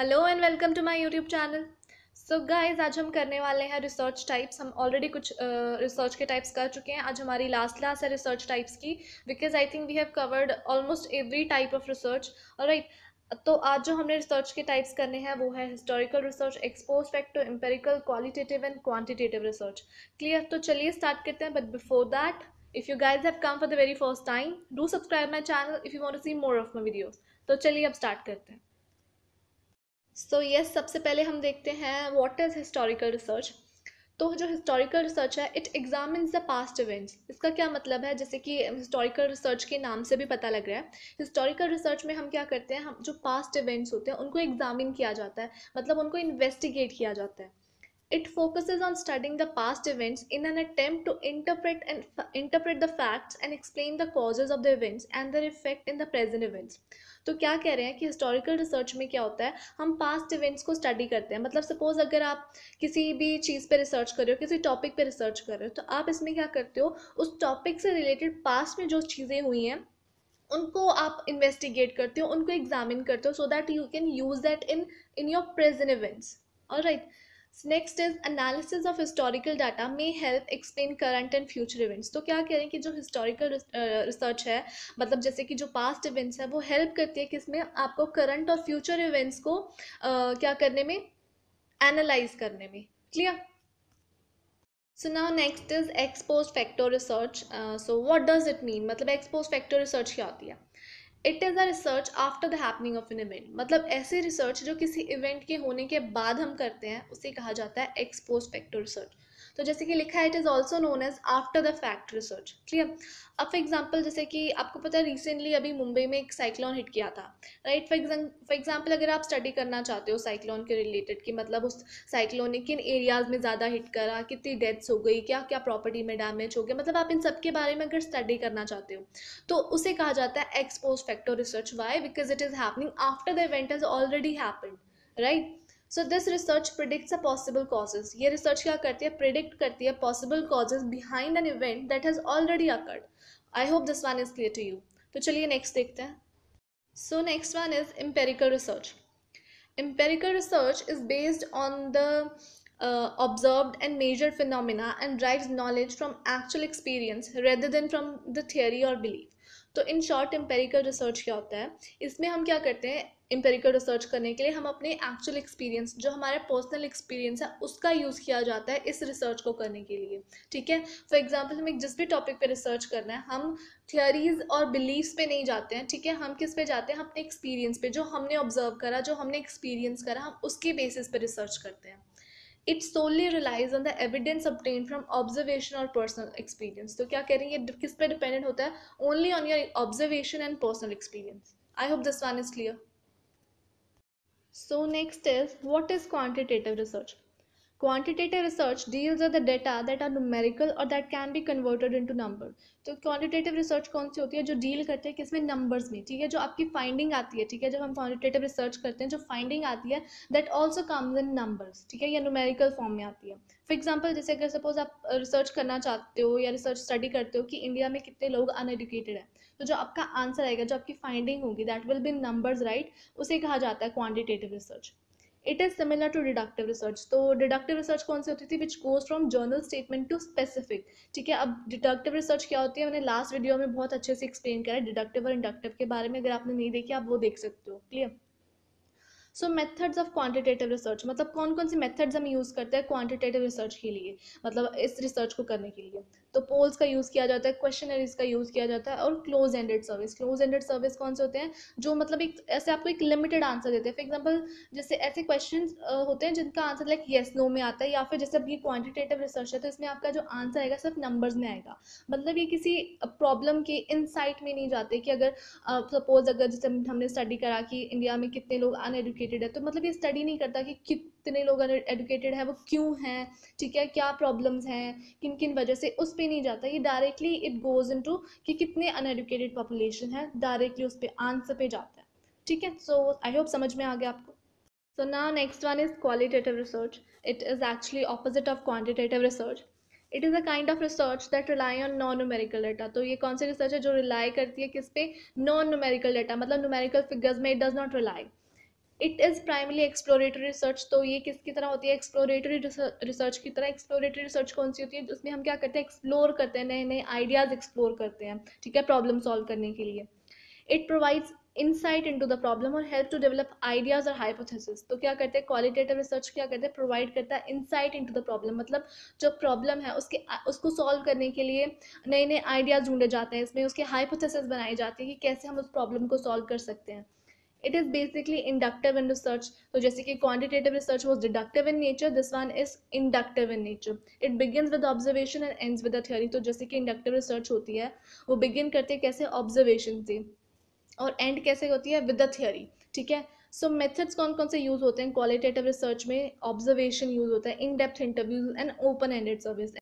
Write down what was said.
Hello and welcome to my YouTube channel so guys आज हम करने वाले हैं रिसर्च टाइप्स हम ऑलरेडी कुछ रिसर्च uh, के टाइप्स कर चुके हैं आज हमारी लास्ट क्लास है रिसर्च टाइप्स की because I think we have covered almost every type of research right तो आज जो हमने रिसर्च के टाइप्स करने हैं वो है historical research ex post to empirical qualitative and quantitative research clear तो चलिए स्टार्ट करते हैं but before that if you guys have come for the very first time do subscribe my channel if you want to see more of my videos तो चलिए अब start करते हैं सो so, yes yes, सबसे पहले हम देखते हैं वॉट इज़ हिस्टोरिकल रिसर्च तो जो हिस्टोरिकल रिसर्च है it examines the past events इसका क्या मतलब है जैसे कि हिस्टोरिकल रिसर्च के नाम से भी पता लग रहा है हिस्टोरिकल रिसर्च में हम क्या करते हैं हम जो पास्ट इवेंट्स होते हैं उनको एग्जामिन किया जाता है मतलब उनको इन्वेस्टिगेट किया जाता है It focuses on studying the past events in an attempt to interpret and f- interpret the facts and explain the causes of the events and their effect in the present events. तो क्या कह रहे हैं कि historical research में क्या होता है हम पास्ट इवेंट्स को स्टडी करते हैं मतलब सपोज अगर आप किसी भी चीज़ पे रिसर्च कर रहे हो किसी टॉपिक पे रिसर्च कर रहे हो तो आप इसमें क्या करते हो उस टॉपिक से रिलेटेड पास्ट में जो चीज़ें हुई हैं उनको आप इन्वेस्टिगेट करते हो उनको एग्जामिन करते हो so that you can use that in in your present events और right next is analysis of historical data may help explain current and future events तो क्या कह रहे हैं कि जो हिस्टोरिकल रिसर्च है मतलब जैसे कि जो पास्ट इवेंट्स है वो हेल्प करती है कि इसमें आपको करंट और फ्यूचर इवेंट्स को क्या करने में एनालाइज करने में clear so now next is ex post facto research so what does it mean मतलब एक्सपोज फैक्टर रिसर्च क्या होती है it is a research after the happening of an event मतलब ऐसे रिसर्च जो किसी इवेंट के होने के बाद हम करते हैं उसे कहा जाता है एक्सपोज फैक्टर रिसर्च तो जैसे कि लिखा है it is also known as after the fact research clear अब फॉर एग्जाम्पल जैसे कि आपको पता है रिसेंटली अभी मुंबई में एक साइक्लोन हिट किया था राइट फॉर फॉर एग्जाम्पल अगर आप स्टडी करना चाहते हो साइक्लोन के रिलेटेड कि मतलब उस साइक्लोन ने किन एरियाज में ज़्यादा हिट करा कितनी डेथ्स हो गई क्या क्या प्रॉपर्टी में डैमेज हो गया मतलब आप इन सब के बारे में अगर स्टडी करना चाहते हो तो उसे कहा जाता है ex post facto research why because it is happening after the event is already happen right so this research predicts a possible causes ये रिसर्च क्या करती है प्रिडिक्ट करती है possible causes behind an event that has already occurred I hope this one is clear to you तो चलिए next देखते हैं so next one is empirical research empirical research is based on the observe and major phenomena and derive knowledge from actual experience rather than from the theory और belief तो in short empirical research क्या होता है इसमें हम क्या करते हैं एम्पेरिकल रिसर्च करने के लिए हम अपने एक्चुअल एक्सपीरियंस जो हमारा पर्सनल एक्सपीरियंस है उसका यूज़ किया जाता है इस रिसर्च को करने के लिए ठीक है फॉर एग्जाम्पल हमें जिस भी टॉपिक पे रिसर्च करना है हम थियोरीज और बिलीव्स पे नहीं जाते हैं ठीक है हम किस पे जाते हैं अपने एक्सपीरियंस पे जो हमने ऑब्जर्व करा जो हमने एक्सपीरियंस करा हम उसके बेसिस पे रिसर्च करते हैं it solely relies on the evidence obtain from observation और पर्सनल एक्सपीरियंस तो क्या कह रही है किस पे डिपेंडेंट होता है only on your observation and personal experience I hope this one is clear So next is what is quantitative research? Quantitative research deals the data that are numerical और that can be converted into number तो quantitative research कौन सी होती है जो deal करते हैं किसमें नंबर्स में ठीक है जो आपकी फाइंडिंग आती है ठीक है जब हम क्वांटिटेटिव रिसर्च करते हैं जो फाइंडिंग आती है that also comes in numbers ठीक है या न्यूमेरिकल फॉर्म में आती है फॉर एग्जाम्पल जैसे अगर सपोज आप रिसर्च करना चाहते हो या रिसर्च स्टडी करते हो कि इंडिया में कितने लोग अनएडुकेटेड हैं तो जो आपका आंसर आएगा जो आपकी फाइंडिंग होगी that will be numbers right उसे कहा जाता है quantitative research it is similar to deductive research तो डिडक्टिव रिसर्च कौन सी होती थी which goes from general statement to specific ठीक है अब डिडक्टिव रिसर्च क्या होती है मैंने लास्ट वीडियो में बहुत अच्छे से एक्सप्लेन करा है डिडक्टिव और इंडक्टिव के बारे में अगर आपने नहीं देखी आप वो देख सकते हो clear so methods of quantitative research मतलब कौन कौन से मेथड्स हम यूज़ करते हैं क्वांटिटेटिव रिसर्च के लिए मतलब इस रिसर्च को करने के लिए तो पोल्स का यूज़ किया जाता है क्वेश्चनरीज का यूज़ किया जाता है और close ended surveys close ended surveys कौन से होते हैं जो मतलब एक ऐसे आपको एक लिमिटेड आंसर देते हैं फॉर एग्जाम्पल जैसे ऐसे क्वेश्चन होते हैं जिनका आंसर लाइक येस नो में आता है या फिर जैसे अब ये क्वान्टिटेटिव रिसर्च है तो इसमें आपका जो आंसर आएगा सिर्फ नंबर्स में आएगा मतलब ये किसी प्रॉब्लम के इनसाइट में नहीं जाते कि अगर सपोज अगर जैसे हमने स्टडी करा कि इंडिया में कितने लोग अनएडुकेटेड है तो मतलब ये स्टडी नहीं करता कि कितने लोग एडुकेटेड हैं वो क्यों हैं ठीक है क्या प्रॉब्लम्स हैं किन किन वजह से उस पर नहीं जाता ये directly it goes into कि कितने अनएडुकेटेड पॉपुलेशन है डायरेक्टली उस पर आंसर पे जाता है ठीक है सो आई होप समझ में आ गया आपको सो ना next one is qualitative research it is actually opposite of quantitative research it is a kind of research that rely on non numerical data तो ये कौन सी रिसर्च है जो रिलाई करती है किस पे नॉन न्यूमेरिकल डाटा मतलब न्यूमेरिकल फिगर्स में it does not rely it is primarily exploratory research तो ये किसकी तरह होती है एक्सप्लोरेटरी रिसर्च की तरह एक्सप्लोरेटरी रिसर्च कौन सी होती है जिसमें हम क्या करते हैं एक्सप्लोर करते हैं नए नए आइडियाज़ एक्सप्लोर करते हैं ठीक है प्रॉब्लम सॉल्व करने के लिए it provides insight into the problem और हेल्प टू डेवलप आइडियाज और हाइपोथेसिस तो क्या करते हैं क्वालिटेटिव रिसर्च क्या करते हैं प्रोवाइड करता है इनसाइट इनटू द प्रॉब्लम मतलब जो प्रॉब्लम है उसके उसको सॉल्व करने के लिए नए नए आइडियाज ढूंढे जाते हैं इसमें उसके हाइपोथेसिस बनाई जाती है कि कैसे हम उस प्रॉब्लम को सॉल्व कर सकते हैं it is basically inductive in research तो जैसे कि quantitative research was deductive in nature this one is inductive in nature it begin with observation and end with a theory तो जैसे कि इंडक्टिव रिसर्च होती है वो बिगिन करते हैं कैसे ऑब्जर्वेशन से और एंड कैसे होती है विद अ थियरी ठीक है सो so, मेथड्स कौन कौन से यूज होते हैं क्वालिटेटिव रिसर्च में ऑब्जर्वेशन यूज होता है in depth interviews and open ended service